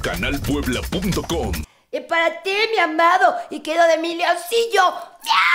canalpuebla.com. Y para ti, mi amado y quedo de mi leoncillo. ¡Ya!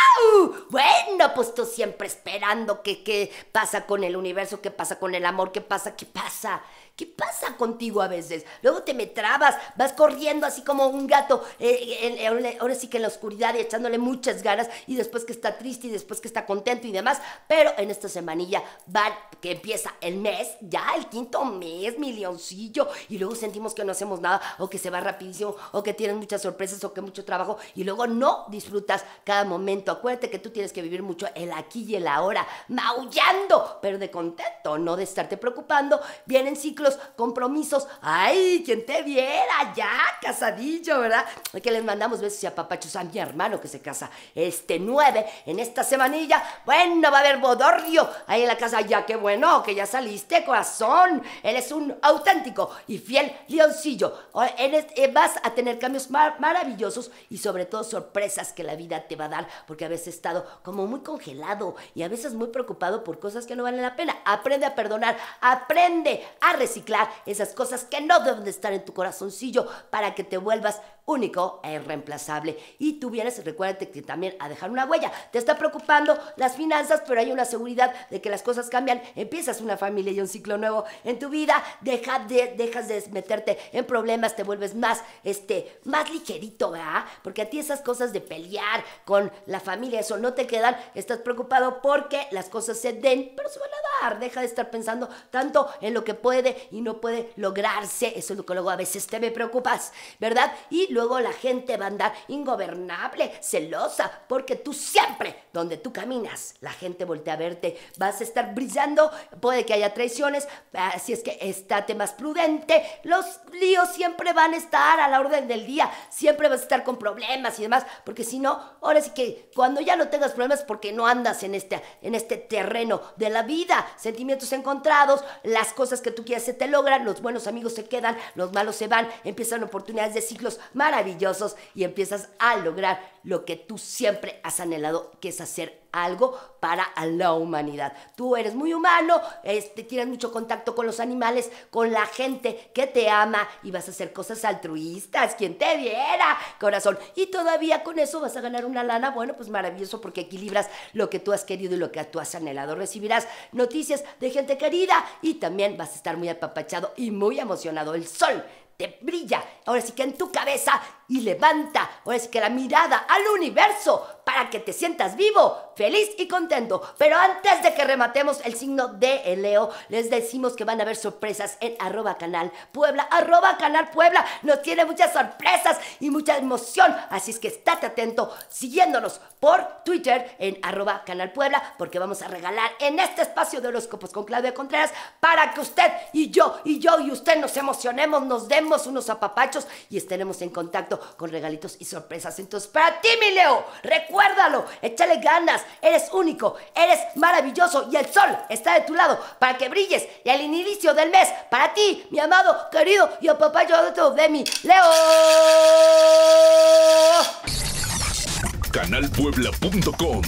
siempre esperando que qué pasa con el universo, qué pasa con el amor, qué pasa, qué pasa. ¿Qué pasa contigo a veces? Luego te metrabas vas corriendo así como un gato, eh, ahora sí que en la oscuridad y echándole muchas ganas, y después que está triste y después que está contento y demás. Pero en esta semanilla va, que empieza el mes, ya el quinto mes, mi leoncillo, y luego sentimos que no hacemos nada, o que se va rapidísimo, o que tienen muchas sorpresas, o que mucho trabajo, y luego no disfrutas cada momento. Acuérdate que tú tienes que vivir mucho el aquí y el ahora, maullando, pero de contento, no de estarte preocupando. Vienen ciclos, compromisos. ¡Ay, quien te viera ya, casadillo, ¿verdad? Que les mandamos besos y papachos a mi hermano que se casa este 9 en esta semanilla. Bueno, va a haber bodorrio ahí en la casa. Ya, qué bueno que ya saliste, corazón. Él es un auténtico y fiel leoncillo. Eh, vas a tener cambios maravillosos y sobre todo sorpresas que la vida te va a dar porque habéis estado como muy congelado lado, y a veces muy preocupado por cosas que no valen la pena. Aprende a perdonar, aprende a reciclar esas cosas que no deben estar en tu corazoncillo para que te vuelvas único e irreemplazable. Y tú vienes, recuérdate que también a dejar una huella. Te está preocupando las finanzas, pero hay una seguridad de que las cosas cambian. Empiezas una familia y un ciclo nuevo en tu vida. Deja de, dejas de meterte en problemas, te vuelves más, este, más ligerito, ¿verdad? Porque a ti esas cosas de pelear con la familia, eso no te quedan. Estás preocupado porque las cosas se den, pero se van a dar deja de estar pensando tanto en lo que puede y no puede lograrse. Eso es lo que luego a veces te me preocupas, ¿verdad? Y luego la gente va a andar ingobernable, celosa, porque tú siempre, donde tú caminas, la gente voltea a verte, vas a estar brillando, puede que haya traiciones, así es que estate más prudente. Los líos siempre van a estar a la orden del día, siempre vas a estar con problemas y demás, porque si no, ahora sí que cuando ya no tengas problemas porque no andas en este, en este terreno de la vida, sentimientos encontrados, las cosas que tú quieres se te logran, los buenos amigos se quedan, los malos se van, empiezan oportunidades de ciclos maravillosos y empiezas a lograr lo que tú siempre has anhelado, que es hacer algo para la humanidad. Tú eres muy humano, este, tienes mucho contacto con los animales, con la gente que te ama y vas a hacer cosas altruistas, quien te viera, corazón. Y todavía con eso vas a ganar una lana, bueno, pues maravilloso porque equilibras lo que tú has querido y lo que tú has anhelado. Recibirás noticias de gente querida y también vas a estar muy apapachado y muy emocionado. El sol te brilla, ahora sí que en tu cabeza y levanta, ahora sí que la mirada al universo para que te sientas vivo feliz y contento. Pero antes de que rematemos el signo de Leo, les decimos que van a haber sorpresas en arroba canal Puebla, arroba canal Puebla. Nos tiene muchas sorpresas y mucha emoción. Así es que estate atento siguiéndonos por Twitter en arroba canal Puebla, porque vamos a regalar en este espacio de horóscopos con Claudia Contreras para que usted y yo y yo y usted nos emocionemos, nos demos unos apapachos y estaremos en contacto con regalitos y sorpresas. Entonces, para ti, mi Leo, recuérdalo, échale ganas, eres único, eres maravilloso y el sol está de tu lado para que brilles. Y al inicio del mes, para ti, mi amado, querido y todo de mi Leo. Canalpuebla.com